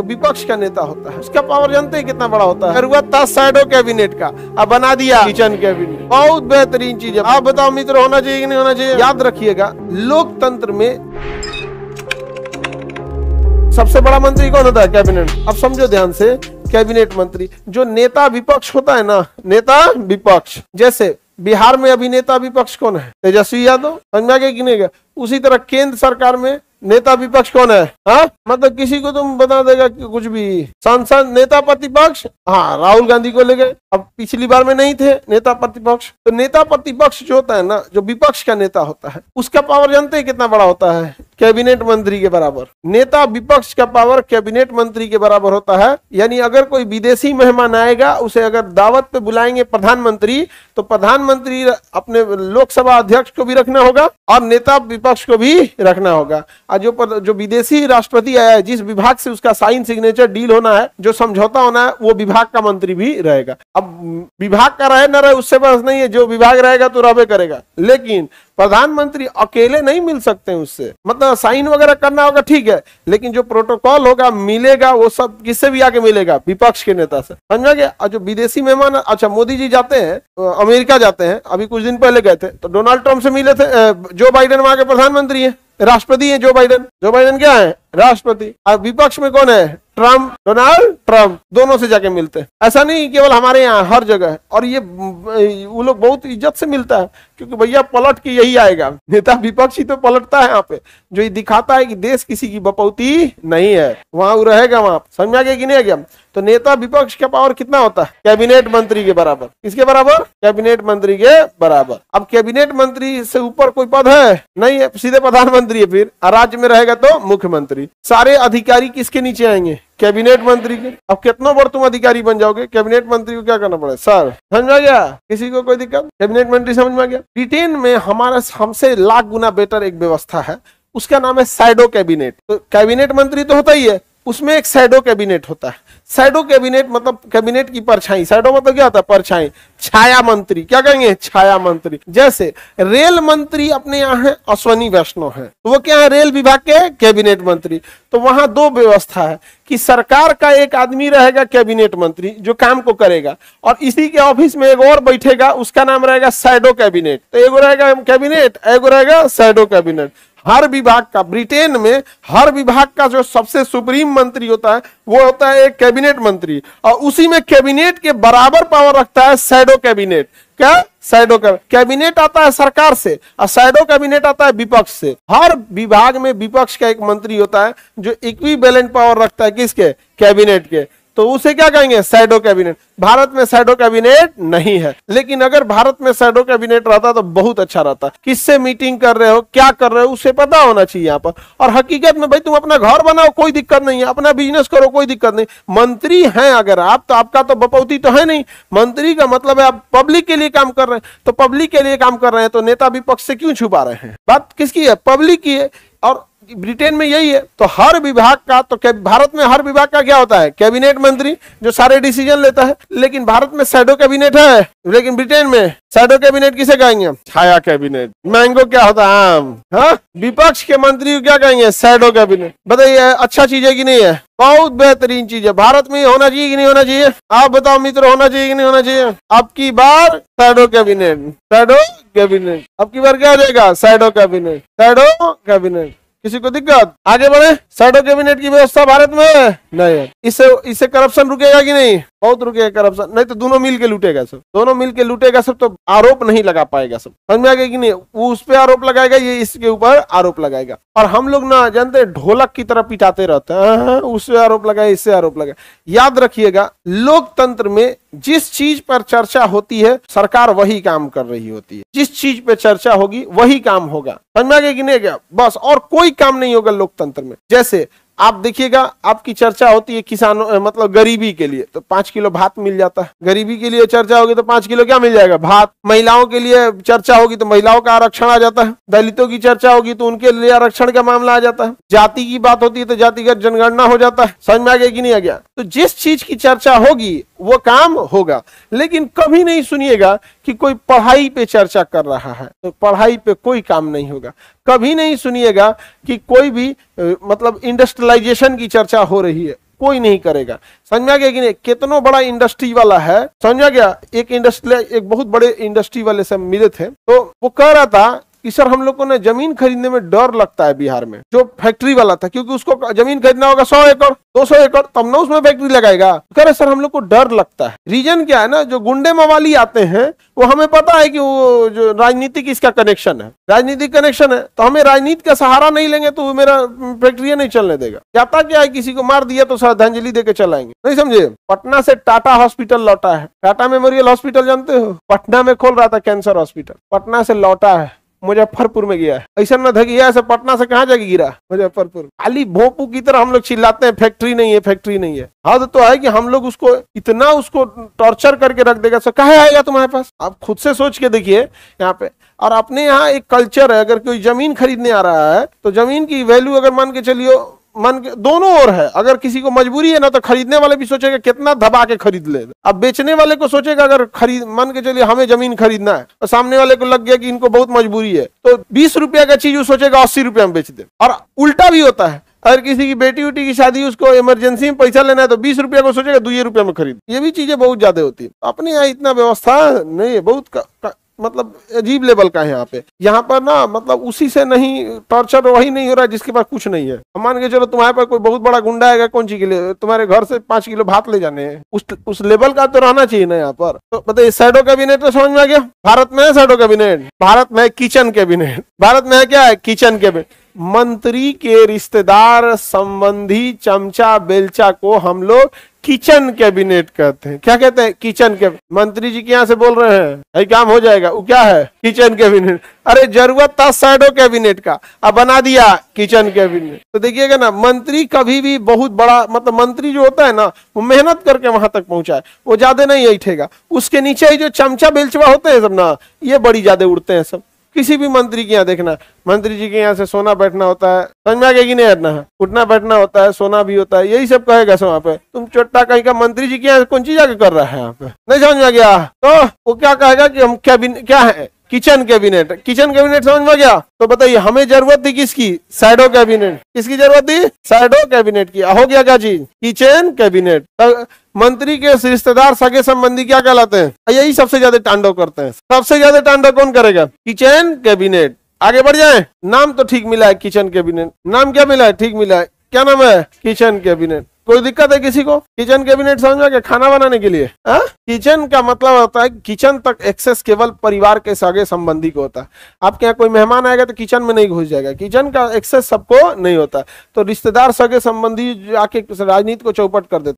जो विपक्ष का नेता होता है उसका पावर जानते हैं कितना बड़ा होता है हुआ था साइडो कैबिनेट का अब बना दिया किचन कैबिनेट बहुत बेहतरीन चीज है आप बताओ मित्र होना चाहिए कि नहीं होना चाहिए याद रखिएगा लोकतंत्र में सबसे बड़ा मंत्री कौन होता है कैबिनेट अब समझो ध्यान से कैबिनेट मंत्री जो नेता विपक्ष होता है ना नेता विपक्ष जैसे बिहार में अभी नेता विपक्ष कौन है तेजस्वी यादव समझ गया कि नहीं गया उसी तरह केंद्र सरकार में नेता विपक्ष कौन है हा? मतलब किसी को तुम तो बता देगा कि कुछ भी सांसद नेता प्रतिपक्ष हाँ राहुल गांधी को ले गए अब पिछली बार में नहीं थे नेता प्रतिपक्ष तो नेता प्रतिपक्ष जो होता है ना जो विपक्ष का नेता होता है उसका पावर जानते हैं कितना बड़ा होता है कैबिनेट मंत्री के बराबर नेता विपक्ष का पावर कैबिनेट मंत्री के बराबर होता है यानी अगर कोई विदेशी मेहमान आएगा उसे अगर दावत पे बुलाएंगे प्रधानमंत्री तो प्रधानमंत्री अपने लोकसभा अध्यक्ष को भी रखना होगा और नेता विपक्ष को भी रखना होगा आज जो पर, जो विदेशी राष्ट्रपति आया है जिस विभाग से उसका साइन सिग्नेचर डील होना है जो समझौता होना है वो विभाग का मंत्री भी रहेगा अब विभाग का रहे ना रहे उससे बस नहीं है जो विभाग रहेगा तो रहे करेगा लेकिन प्रधानमंत्री अकेले नहीं मिल सकते उससे मतलब साइन वगैरह करना होगा ठीक है लेकिन जो प्रोटोकॉल होगा मिलेगा वो सब किससे भी आके मिलेगा विपक्ष के नेता से समझा गया जो विदेशी मेहमान अच्छा मोदी जी जाते हैं अमेरिका जाते हैं अभी कुछ दिन पहले गए थे तो डोनाल्ड ट्रम्प से मिले थे जो बाइडन वहां के प्रधानमंत्री है राष्ट्रपति है जो बाइडन जो बाइडन क्या है राष्ट्रपति और विपक्ष में कौन है ट्रम्प डोनाल्ड ट्रम्प दोनों से जाके मिलते हैं ऐसा नहीं केवल हमारे यहाँ हर जगह और ये वो लोग बहुत इज्जत से मिलता है क्योंकि भैया पलट के यही आएगा नेता विपक्षी तो पलटता है यहाँ पे जो ये दिखाता है कि देश किसी की बपौती नहीं है वहां वो रहेगा वहां समझ आ गया कि नहीं आ गया तो नेता विपक्ष का पावर कितना होता है कैबिनेट मंत्री के बराबर किसके बराबर कैबिनेट मंत्री के बराबर अब कैबिनेट मंत्री से ऊपर कोई पद है नहीं है सीधे प्रधानमंत्री है फिर राज्य में रहेगा तो मुख्यमंत्री सारे अधिकारी किसके नीचे आएंगे कैबिनेट मंत्री के अब कितनों बार तुम अधिकारी बन जाओगे कैबिनेट मंत्री को क्या करना पड़े सर समझ में गया किसी को कोई दिक्कत कैबिनेट मंत्री समझ में आ गया ब्रिटेन में हमारा हमसे लाख गुना बेटर एक व्यवस्था है उसका नाम है साइडो कैबिनेट तो कैबिनेट मंत्री तो होता ही है उसमें एक सैडो कैबिनेट होता है सैडो कैबिनेट मतलब कैबिनेट की परछाई सैडो मतलब क्या होता है परछाई छाया मंत्री क्या कहेंगे छाया मंत्री जैसे रेल मंत्री अपने यहाँ है अश्वनी वैष्णव है तो वो क्या है रेल विभाग के कैबिनेट मंत्री तो वहां दो व्यवस्था है कि सरकार का एक आदमी रहेगा कैबिनेट मंत्री जो काम को करेगा और इसी के ऑफिस में एक और बैठेगा उसका नाम रहेगा सैडो कैबिनेट तो एगो रहेगा कैबिनेट एगो रहेगा सैडो कैबिनेट हर विभाग का ब्रिटेन में हर विभाग का जो सबसे सुप्रीम मंत्री होता है वो होता है एक कैबिनेट मंत्री और उसी में कैबिनेट के बराबर पावर रखता है सैडो कैबिनेट क्या सैडो कैबिनेट आता है सरकार से और सैडो कैबिनेट आता है विपक्ष से हर विभाग में विपक्ष का एक मंत्री होता है जो इक्वी पावर रखता है किसके कैबिनेट के तो उसे क्या कहेंगे सैडो कैबिनेट भारत में सैडो कैबिनेट नहीं है लेकिन अगर भारत में सैडो कैबिनेट रहता तो बहुत अच्छा रहता किससे मीटिंग कर रहे हो क्या कर रहे हो उसे पता होना चाहिए यहाँ पर और हकीकत में भाई तुम अपना घर बनाओ कोई दिक्कत नहीं है अपना बिजनेस करो कोई दिक्कत नहीं मंत्री हैं अगर आप तो आपका तो बपौती तो है नहीं मंत्री का मतलब है आप पब्लिक के लिए काम कर रहे हैं तो पब्लिक के लिए काम कर रहे हैं तो नेता विपक्ष से क्यों छुपा रहे हैं बात किसकी है पब्लिक की है और ब्रिटेन में यही है तो हर विभाग का तो भारत में हर विभाग का क्या होता है कैबिनेट मंत्री जो सारे डिसीजन लेता है लेकिन भारत में सैडो कैबिनेट है लेकिन ब्रिटेन में सैडो कैबिनेट किसे कहेंगे छाया कैबिनेट मैंगो क्या होता है आम हाँ विपक्ष के मंत्री क्या कहेंगे सैडो कैबिनेट बताइए अच्छा चीज है कि नहीं है बहुत बेहतरीन चीज है भारत में होना चाहिए कि नहीं होना चाहिए आप बताओ मित्र होना चाहिए कि नहीं होना चाहिए अब की बार सैडो कैबिनेट सैडो कैबिनेट अब की बार क्या हो जाएगा सैडो कैबिनेट सैडो कैबिनेट किसी को दिक्कत आगे बढ़े सैडो कैबिनेट की व्यवस्था भारत में नहीं है इससे इससे करप्शन रुकेगा कि नहीं बहुत रुकेगा करप्शन नहीं तो दोनों मिल के लूटेगा सब दोनों मिल के लूटेगा सब तो आरोप नहीं लगा पाएगा सब समझ में आ गया कि नहीं वो उस पर आरोप लगाएगा ये इसके ऊपर आरोप लगाएगा और हम लोग ना जानते ढोलक की तरह पिटाते रहते हैं हाँ, हाँ, उस पर आरोप लगाए इससे आरोप लगाए याद रखिएगा लोकतंत्र में जिस चीज पर चर्चा होती है सरकार वही काम कर रही होती है जिस चीज पे चर्चा होगी वही काम होगा समझ गया बस और कोई काम नहीं होगा लोकतंत्र में जैसे आप देखिएगा आपकी चर्चा होती है किसानों मतलब गरीबी के लिए तो पांच किलो भात मिल जाता है गरीबी के लिए चर्चा होगी तो पांच किलो क्या मिल जाएगा भात महिलाओं के लिए चर्चा होगी तो महिलाओं का आरक्षण आ जाता है दलितों की चर्चा होगी तो उनके लिए आरक्षण का मामला आ जाता है जाति की बात होती है तो जातिगत जनगणना हो जाता है समझ में आ गया कि नहीं आ गया तो जिस चीज की चर्चा होगी वो काम होगा लेकिन कभी नहीं सुनिएगा कि कोई पढ़ाई पे चर्चा कर रहा है तो पढ़ाई पे कोई काम नहीं होगा कभी नहीं सुनिएगा कि कोई भी मतलब इंडस्ट्रियलाइजेशन की चर्चा हो रही है कोई नहीं करेगा समझ में आ गया कि नहीं कितनो बड़ा इंडस्ट्री वाला है समझ में गया एक इंडस्ट्री एक बहुत बड़े इंडस्ट्री वाले से मिले थे तो वो कह रहा था कि सर हम लोग को ना जमीन खरीदने में डर लगता है बिहार में जो फैक्ट्री वाला था क्योंकि उसको जमीन खरीदना होगा सौ एकड़ दो सौ एकड़ तब ना उसमें फैक्ट्री लगाएगा कह रहे सर हम लोग को डर लगता है रीजन क्या है ना जो गुंडे मवाली आते हैं वो हमें पता है कि वो जो राजनीतिक इसका कनेक्शन है राजनीतिक कनेक्शन है तो हमें राजनीति का सहारा नहीं लेंगे तो वो मेरा फैक्ट्रिया नहीं चलने देगा जाता क्या है किसी को मार दिया तो श्रद्धांजलि देकर चलाएंगे नहीं समझे पटना से टाटा हॉस्पिटल लौटा है टाटा मेमोरियल हॉस्पिटल जानते हो पटना में खोल रहा था कैंसर हॉस्पिटल पटना से लौटा है मुजफ्फरपुर में गया है ऐसा ना था कि ऐसा पटना से कहाँ जाके गिरा मुजफ्फरपुर खाली भोपू की तरह हम लोग चिल्लाते हैं फैक्ट्री नहीं है फैक्ट्री नहीं है हद तो है कि हम लोग उसको इतना उसको टॉर्चर करके रख देगा सर कहा आएगा तुम्हारे पास आप खुद से सोच के देखिए यहाँ पे और अपने यहाँ एक कल्चर है अगर कोई जमीन खरीदने आ रहा है तो जमीन की वैल्यू अगर मान के चलियो मन के दोनों ओर है अगर किसी को मजबूरी है ना तो खरीदने वाले भी सोचेगा कितना दबा के खरीद ले अब बेचने वाले को सोचेगा अगर खरीद मन के चलिए हमें जमीन खरीदना है और सामने वाले को लग गया कि इनको बहुत मजबूरी है तो बीस रुपया का चीज सोचेगा अस्सी रुपया में बेच दे और उल्टा भी होता है अगर किसी की बेटी उटी की शादी उसको इमरजेंसी में पैसा लेना है तो बीस रुपया को सोचेगा दुए रुपया में खरीद ये भी चीजें बहुत ज्यादा होती है अपने यहाँ इतना व्यवस्था नहीं है बहुत मतलब अजीब लेवल का है यहाँ पे यहाँ पर ना मतलब उसी से नहीं टॉर्चर वही नहीं हो रहा है जिसके पास कुछ नहीं है मान के चलो तुम्हारे पास कोई बहुत बड़ा गुंडा आएगा कौन चीज के लिए तुम्हारे घर से पांच किलो भात ले जाने हैं उस उस लेवल का तो रहना चाहिए ना यहाँ पर तो बताइए सैडो कैबिनेट तो समझ में आ गया भारत में है सैडो कैबिनेट भारत में किचन कैबिनेट भारत में है क्या है किचन कैबिनेट मंत्री के रिश्तेदार संबंधी चमचा बेलचा को हम लोग किचन कैबिनेट कहते हैं क्या कहते हैं किचन के मंत्री जी के यहाँ से बोल रहे हैं काम हो जाएगा वो क्या है किचन कैबिनेट अरे जरूरत था साइडो कैबिनेट का अब बना दिया किचन कैबिनेट तो देखिएगा ना मंत्री कभी भी बहुत बड़ा मतलब मंत्री जो होता है ना वो मेहनत करके वहां तक पहुंचा है वो ज्यादा नहीं ऐठेगा उसके नीचे ही जो चमचा बेलचवा होते हैं सब ना ये बड़ी ज्यादा उड़ते हैं सब किसी भी मंत्री के यहाँ देखना मंत्री जी के यहाँ से सोना बैठना होता है समझ में आ गया कि नहीं हटना उठना बैठना होता है सोना भी होता है यही सब कहेगा सब वहाँ पे तुम चोटा कहीं का मंत्री जी के यहाँ कौन चीज आगे कर रहा है यहाँ पे नहीं समझ में आ गया तो वो क्या कहेगा कि हम क्या क्या है किचन कैबिनेट किचन कैबिनेट समझ में गया तो बताइए हमें जरूरत थी किसकी साइडो कैबिनेट किसकी जरूरत थी साइडो कैबिनेट की हो गया क्या चीज किचन कैबिनेट मंत्री के रिश्तेदार सगे संबंधी क्या कहलाते हैं यही सबसे ज्यादा टांडो करते हैं सबसे ज्यादा टांडो कौन करेगा किचन कैबिनेट आगे बढ़ जाए नाम तो ठीक मिला है किचन कैबिनेट नाम क्या मिला है ठीक मिला है क्या नाम है किचन कैबिनेट कोई दिक्कत है किसी को किचन कैबिनेट समझ में खाना बनाने के लिए हाँ? किचन का मतलब होता है किचन तक एक्सेस केवल परिवार के सगे संबंधी को होता है आपके यहाँ कोई मेहमान आएगा तो किचन में नहीं घुस जाएगा किचन का एक्सेस सबको नहीं होता तो रिश्तेदार सगे संबंधी आके राजनीति को चौपट कर देते